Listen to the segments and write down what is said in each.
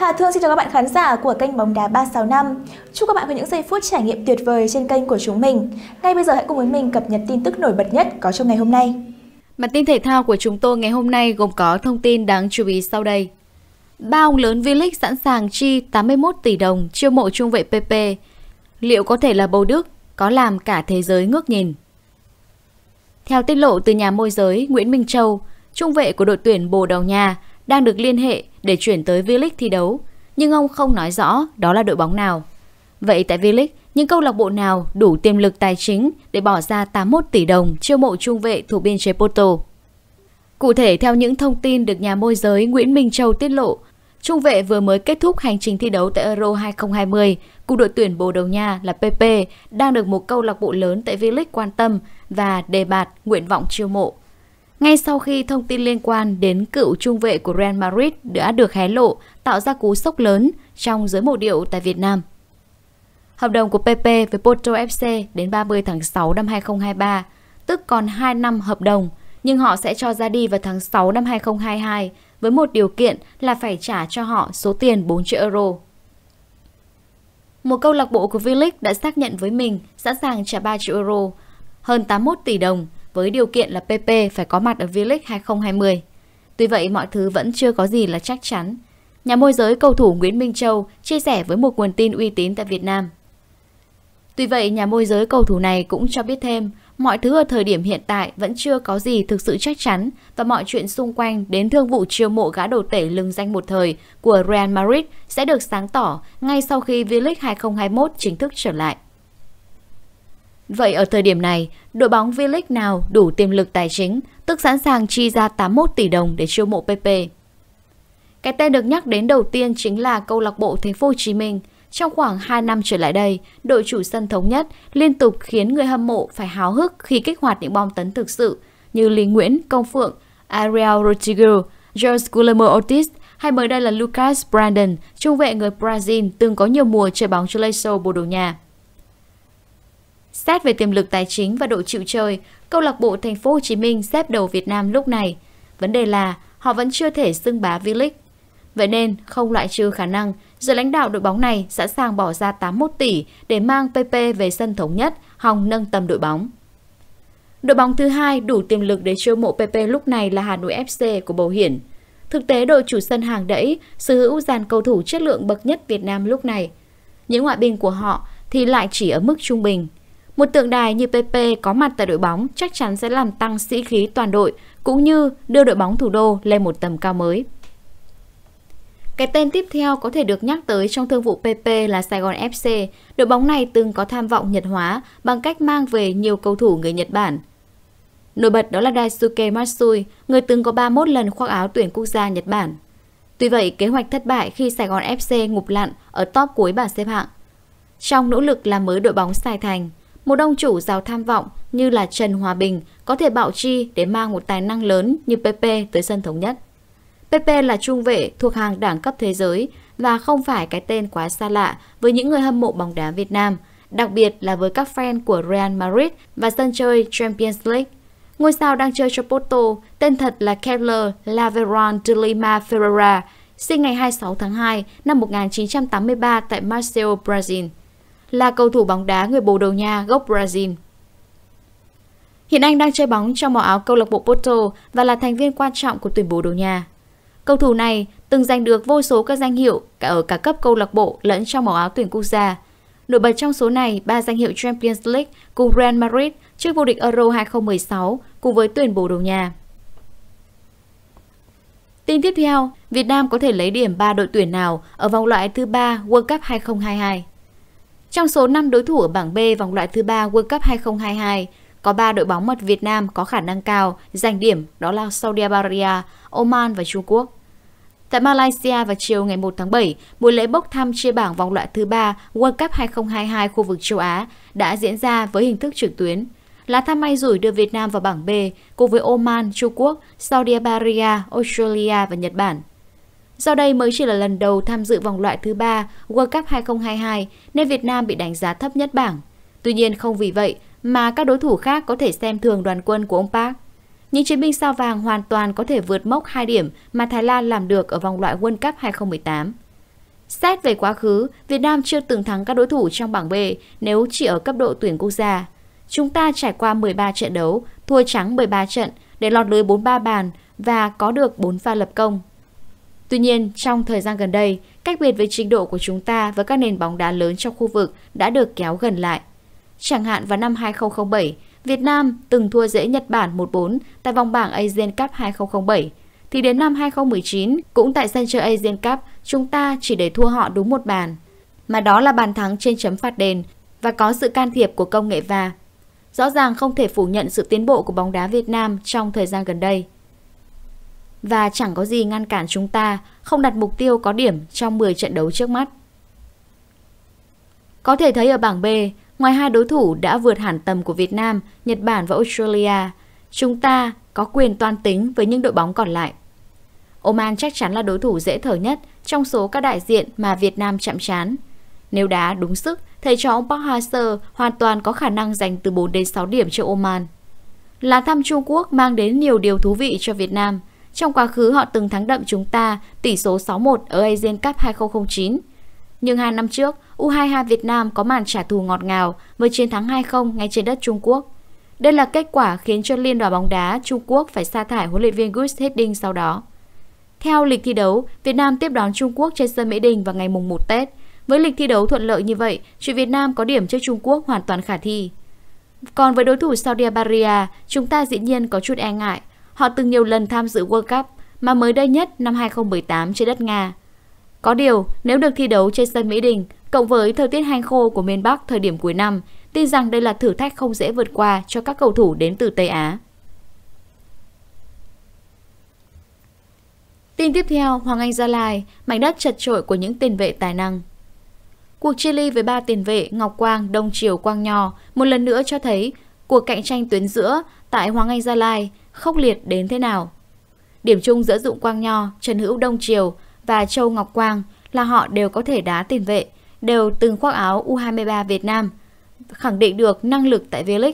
Hà Thương xin chào các bạn khán giả của kênh Bóng Đá 365. Chúc các bạn có những giây phút trải nghiệm tuyệt vời trên kênh của chúng mình. Ngay bây giờ hãy cùng với mình cập nhật tin tức nổi bật nhất có trong ngày hôm nay. Bản tin thể thao của chúng tôi ngày hôm nay gồm có thông tin đáng chú ý sau đây. Ba ông lớn V-League sẵn sàng chi 81 tỷ đồng chiêu mộ trung vệ PP. Liệu có thể là bầu Đức có làm cả thế giới ngước nhìn? Theo tiết lộ từ nhà môi giới Nguyễn Minh Châu, trung vệ của đội tuyển Bồ Đào Nha đang được liên hệ để chuyển tới V-League thi đấu, nhưng ông không nói rõ đó là đội bóng nào. Vậy tại V-League, những câu lạc bộ nào đủ tiềm lực tài chính để bỏ ra 81 tỷ đồng chiêu mộ trung vệ thuộc biên chế Porto? Cụ thể, theo những thông tin được nhà môi giới Nguyễn Minh Châu tiết lộ, trung vệ vừa mới kết thúc hành trình thi đấu tại Euro 2020 cùng đội tuyển Bồ Đào Nha là PP đang được một câu lạc bộ lớn tại V-League quan tâm và đề bạt nguyện vọng chiêu mộ. Ngay sau khi thông tin liên quan đến cựu trung vệ của Real Madrid đã được hé lộ, tạo ra cú sốc lớn trong giới mộ điệu tại Việt Nam. Hợp đồng của PP với Porto FC đến 30 tháng 6 năm 2023, tức còn 2 năm hợp đồng, nhưng họ sẽ cho ra đi vào tháng 6 năm 2022 với một điều kiện là phải trả cho họ số tiền 4 triệu euro. Một câu lạc bộ của V-League đã xác nhận với mình sẵn sàng trả 3 triệu euro, hơn 81 tỷ đồng với điều kiện là PP phải có mặt ở V-League 2020. Tuy vậy, mọi thứ vẫn chưa có gì là chắc chắn. Nhà môi giới cầu thủ Nguyễn Minh Châu chia sẻ với một nguồn tin uy tín tại Việt Nam. Tuy vậy, nhà môi giới cầu thủ này cũng cho biết thêm, mọi thứ ở thời điểm hiện tại vẫn chưa có gì thực sự chắc chắn và mọi chuyện xung quanh đến thương vụ chiêu mộ gã đồ tể lừng danh một thời của Real Madrid sẽ được sáng tỏ ngay sau khi V-League 2021 chính thức trở lại. Vậy ở thời điểm này, đội bóng V-League nào đủ tiềm lực tài chính, tức sẵn sàng chi ra 81 tỷ đồng để chiêu mộ PP? Cái tên được nhắc đến đầu tiên chính là câu lạc bộ Thành phố Hồ Chí Minh. Trong khoảng 2 năm trở lại đây, đội chủ sân thống nhất liên tục khiến người hâm mộ phải háo hức khi kích hoạt những bom tấn thực sự như Lý Nguyễn, Công Phượng, Ariel Rodriguez, George Guillermo Ortiz hay mới đây là Lucas Brandon, trung vệ người Brazil từng có nhiều mùa chơi bóng cho Leicester Bồ Đồ Nha. Xét về tiềm lực tài chính và độ chịu chơi, câu lạc bộ Thành phố Hồ Chí Minh xếp đầu Việt Nam lúc này. Vấn đề là họ vẫn chưa thể xưng bá V-League. Vậy nên không loại trừ khả năng giới lãnh đạo đội bóng này sẵn sàng bỏ ra 81 tỷ để mang PP về sân thống nhất, hòng nâng tầm đội bóng. Đội bóng thứ hai đủ tiềm lực để chiêu mộ PP lúc này là Hà Nội FC của Bầu Hiển. Thực tế đội chủ sân hàng đẫy, sở hữu dàn cầu thủ chất lượng bậc nhất Việt Nam lúc này. Những ngoại binh của họ thì lại chỉ ở mức trung bình – một tượng đài như PP có mặt tại đội bóng chắc chắn sẽ làm tăng sĩ khí toàn đội, cũng như đưa đội bóng thủ đô lên một tầm cao mới. Cái tên tiếp theo có thể được nhắc tới trong thương vụ PP là Sài Gòn FC. Đội bóng này từng có tham vọng Nhật hóa bằng cách mang về nhiều cầu thủ người Nhật Bản. Nổi bật đó là Daisuke Matsui, người từng có 31 lần khoác áo tuyển quốc gia Nhật Bản. Tuy vậy, kế hoạch thất bại khi Sài Gòn FC ngụp lặn ở top cuối bảng xếp hạng. Trong nỗ lực làm mới đội bóng Sài Thành, một ông chủ giàu tham vọng như là Trần Hòa Bình có thể bạo chi để mang một tài năng lớn như PP tới sân thống nhất. PP là trung vệ thuộc hàng đẳng cấp thế giới và không phải cái tên quá xa lạ với những người hâm mộ bóng đá Việt Nam, đặc biệt là với các fan của Real Madrid và sân chơi Champions League. Ngôi sao đang chơi cho Porto, tên thật là Kevler Laveron de Lima Ferreira, sinh ngày 26 tháng 2 năm 1983 tại Marseille, Brazil là cầu thủ bóng đá người Bồ Đầu Nha gốc Brazil. Hiện anh đang chơi bóng trong màu áo câu lạc bộ Porto và là thành viên quan trọng của tuyển Bồ Đầu Nha. Cầu thủ này từng giành được vô số các danh hiệu cả ở cả cấp câu lạc bộ lẫn trong màu áo tuyển quốc gia. Nổi bật trong số này ba danh hiệu Champions League cùng Real Madrid trước vô địch Euro 2016 cùng với tuyển Bồ Đầu Nha. Tin tiếp theo, Việt Nam có thể lấy điểm 3 đội tuyển nào ở vòng loại thứ 3 World Cup 2022? Trong số 5 đối thủ ở bảng B vòng loại thứ ba World Cup 2022, có 3 đội bóng mật Việt Nam có khả năng cao giành điểm đó là Saudi Arabia, Oman và Trung Quốc. Tại Malaysia vào chiều ngày 1 tháng 7, buổi lễ bốc thăm chia bảng vòng loại thứ 3 World Cup 2022 khu vực châu Á đã diễn ra với hình thức trực tuyến. Lá thăm may rủi đưa Việt Nam vào bảng B cùng với Oman, Trung Quốc, Saudi Arabia, Australia và Nhật Bản. Do đây mới chỉ là lần đầu tham dự vòng loại thứ ba World Cup 2022 nên Việt Nam bị đánh giá thấp nhất bảng. Tuy nhiên không vì vậy mà các đối thủ khác có thể xem thường đoàn quân của ông Park. Những chiến binh sao vàng hoàn toàn có thể vượt mốc 2 điểm mà Thái Lan làm được ở vòng loại World Cup 2018. Xét về quá khứ, Việt Nam chưa từng thắng các đối thủ trong bảng B nếu chỉ ở cấp độ tuyển quốc gia. Chúng ta trải qua 13 trận đấu, thua trắng 13 trận để lọt lưới 43 bàn và có được 4 pha lập công. Tuy nhiên, trong thời gian gần đây, cách biệt về trình độ của chúng ta với các nền bóng đá lớn trong khu vực đã được kéo gần lại. Chẳng hạn vào năm 2007, Việt Nam từng thua dễ Nhật Bản 1-4 tại vòng bảng Asian Cup 2007, thì đến năm 2019, cũng tại sân chơi Asian Cup, chúng ta chỉ để thua họ đúng một bàn. Mà đó là bàn thắng trên chấm phạt đền và có sự can thiệp của công nghệ VAR. Rõ ràng không thể phủ nhận sự tiến bộ của bóng đá Việt Nam trong thời gian gần đây và chẳng có gì ngăn cản chúng ta không đặt mục tiêu có điểm trong 10 trận đấu trước mắt. Có thể thấy ở bảng B, ngoài hai đối thủ đã vượt hẳn tầm của Việt Nam, Nhật Bản và Australia, chúng ta có quyền toan tính với những đội bóng còn lại. Oman chắc chắn là đối thủ dễ thở nhất trong số các đại diện mà Việt Nam chạm trán. Nếu đá đúng sức, thầy trò ông Park Hang-seo hoàn toàn có khả năng giành từ 4 đến 6 điểm cho Oman. Là thăm Trung Quốc mang đến nhiều điều thú vị cho Việt Nam – trong quá khứ họ từng thắng đậm chúng ta tỷ số 6-1 ở Asian Cup 2009. Nhưng hai năm trước, U22 Việt Nam có màn trả thù ngọt ngào với chiến thắng 2-0 ngay trên đất Trung Quốc. Đây là kết quả khiến cho Liên đoàn bóng đá Trung Quốc phải sa thải huấn luyện viên Gus Hiddink sau đó. Theo lịch thi đấu, Việt Nam tiếp đón Trung Quốc trên sân Mỹ Đình vào ngày mùng 1 Tết. Với lịch thi đấu thuận lợi như vậy, chuyện Việt Nam có điểm trước Trung Quốc hoàn toàn khả thi. Còn với đối thủ Saudi Arabia, chúng ta dĩ nhiên có chút e ngại. Họ từng nhiều lần tham dự World Cup mà mới đây nhất năm 2018 trên đất Nga. Có điều, nếu được thi đấu trên sân Mỹ Đình, cộng với thời tiết hanh khô của miền Bắc thời điểm cuối năm, tin rằng đây là thử thách không dễ vượt qua cho các cầu thủ đến từ Tây Á. Tin tiếp theo, Hoàng Anh Gia Lai, mảnh đất chật trội của những tiền vệ tài năng. Cuộc chia ly với ba tiền vệ Ngọc Quang, Đông Triều, Quang Nho một lần nữa cho thấy cuộc cạnh tranh tuyến giữa tại Hoàng Anh Gia Lai khốc liệt đến thế nào. Điểm chung giữa Dụng Quang Nho, Trần Hữu Đông Triều và Châu Ngọc Quang là họ đều có thể đá tiền vệ, đều từng khoác áo U23 Việt Nam, khẳng định được năng lực tại V-League,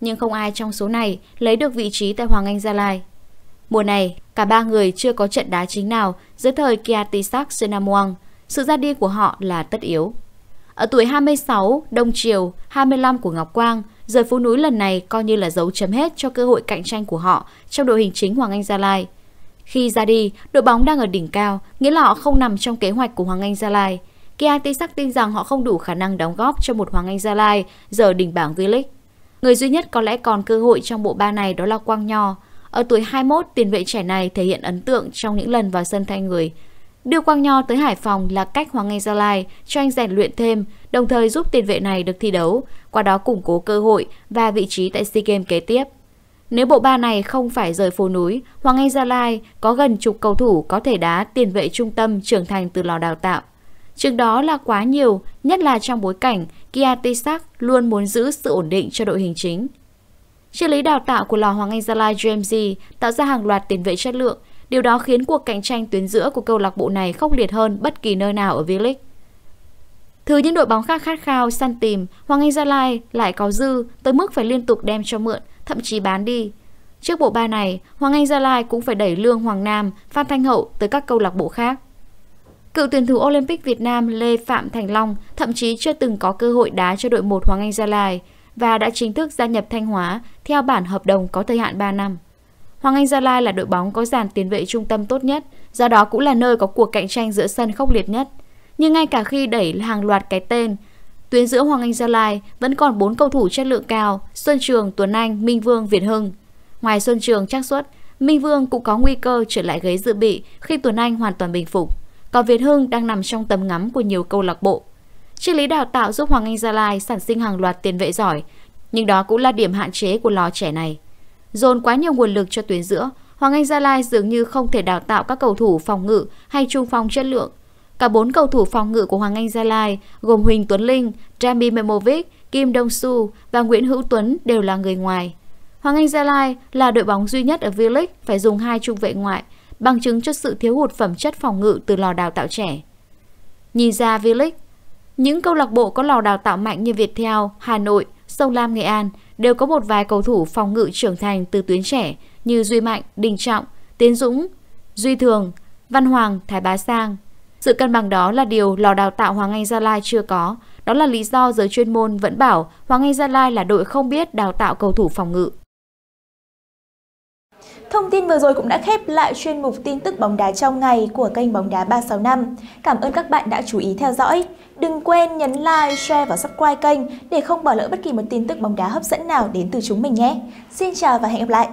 nhưng không ai trong số này lấy được vị trí tại Hoàng Anh Gia Lai. Mùa này, cả ba người chưa có trận đá chính nào dưới thời Kiatisak Senamuang, sự ra đi của họ là tất yếu. Ở tuổi 26, Đông Triều, 25 của Ngọc Quang, rời phố núi lần này coi như là dấu chấm hết cho cơ hội cạnh tranh của họ trong đội hình chính Hoàng Anh Gia Lai. Khi ra đi, đội bóng đang ở đỉnh cao, nghĩa là họ không nằm trong kế hoạch của Hoàng Anh Gia Lai. Kian Tisak tin rằng họ không đủ khả năng đóng góp cho một Hoàng Anh Gia Lai giờ đỉnh bảng V-League. Người duy nhất có lẽ còn cơ hội trong bộ ba này đó là Quang Nho. Ở tuổi 21, tiền vệ trẻ này thể hiện ấn tượng trong những lần vào sân thay người, Đưa Quang Nho tới Hải Phòng là cách Hoàng Anh Gia Lai cho anh rèn luyện thêm, đồng thời giúp tiền vệ này được thi đấu, qua đó củng cố cơ hội và vị trí tại SEA Games kế tiếp. Nếu bộ ba này không phải rời phố núi, Hoàng Anh Gia Lai có gần chục cầu thủ có thể đá tiền vệ trung tâm trưởng thành từ lò đào tạo. Chừng đó là quá nhiều, nhất là trong bối cảnh Kia Tisak luôn muốn giữ sự ổn định cho đội hình chính. Triết lý đào tạo của lò Hoàng Anh Gia Lai GMG tạo ra hàng loạt tiền vệ chất lượng Điều đó khiến cuộc cạnh tranh tuyến giữa của câu lạc bộ này khốc liệt hơn bất kỳ nơi nào ở V-League. Thứ những đội bóng khác khát khao săn tìm, Hoàng Anh Gia Lai lại có dư tới mức phải liên tục đem cho mượn, thậm chí bán đi. Trước bộ ba này, Hoàng Anh Gia Lai cũng phải đẩy Lương Hoàng Nam, Phan Thanh Hậu tới các câu lạc bộ khác. Cựu tuyển thủ Olympic Việt Nam Lê Phạm Thành Long thậm chí chưa từng có cơ hội đá cho đội 1 Hoàng Anh Gia Lai và đã chính thức gia nhập Thanh Hóa theo bản hợp đồng có thời hạn 3 năm. Hoàng Anh Gia Lai là đội bóng có dàn tiền vệ trung tâm tốt nhất, do đó cũng là nơi có cuộc cạnh tranh giữa sân khốc liệt nhất. Nhưng ngay cả khi đẩy hàng loạt cái tên, tuyến giữa Hoàng Anh Gia Lai vẫn còn bốn cầu thủ chất lượng cao, Xuân Trường, Tuấn Anh, Minh Vương, Việt Hưng. Ngoài Xuân Trường chắc suất, Minh Vương cũng có nguy cơ trở lại ghế dự bị khi Tuấn Anh hoàn toàn bình phục. Còn Việt Hưng đang nằm trong tầm ngắm của nhiều câu lạc bộ. Triết lý đào tạo giúp Hoàng Anh Gia Lai sản sinh hàng loạt tiền vệ giỏi, nhưng đó cũng là điểm hạn chế của lò trẻ này dồn quá nhiều nguồn lực cho tuyến giữa, Hoàng Anh Gia Lai dường như không thể đào tạo các cầu thủ phòng ngự hay trung phong chất lượng. Cả bốn cầu thủ phòng ngự của Hoàng Anh Gia Lai gồm Huỳnh Tuấn Linh, Rami Memovic, Kim Đông Su và Nguyễn Hữu Tuấn đều là người ngoài. Hoàng Anh Gia Lai là đội bóng duy nhất ở V-League phải dùng hai trung vệ ngoại, bằng chứng cho sự thiếu hụt phẩm chất phòng ngự từ lò đào tạo trẻ. Nhìn ra V-League, những câu lạc bộ có lò đào tạo mạnh như Viettel, Hà Nội, Sông Lam Nghệ An đều có một vài cầu thủ phòng ngự trưởng thành từ tuyến trẻ như Duy Mạnh, Đình Trọng, Tiến Dũng, Duy Thường, Văn Hoàng, Thái Bá Sang. Sự cân bằng đó là điều lò đào tạo Hoàng Anh Gia Lai chưa có. Đó là lý do giới chuyên môn vẫn bảo Hoàng Anh Gia Lai là đội không biết đào tạo cầu thủ phòng ngự. Thông tin vừa rồi cũng đã khép lại chuyên mục tin tức bóng đá trong ngày của kênh Bóng đá 365. Cảm ơn các bạn đã chú ý theo dõi. Đừng quên nhấn like, share và subscribe kênh để không bỏ lỡ bất kỳ một tin tức bóng đá hấp dẫn nào đến từ chúng mình nhé. Xin chào và hẹn gặp lại!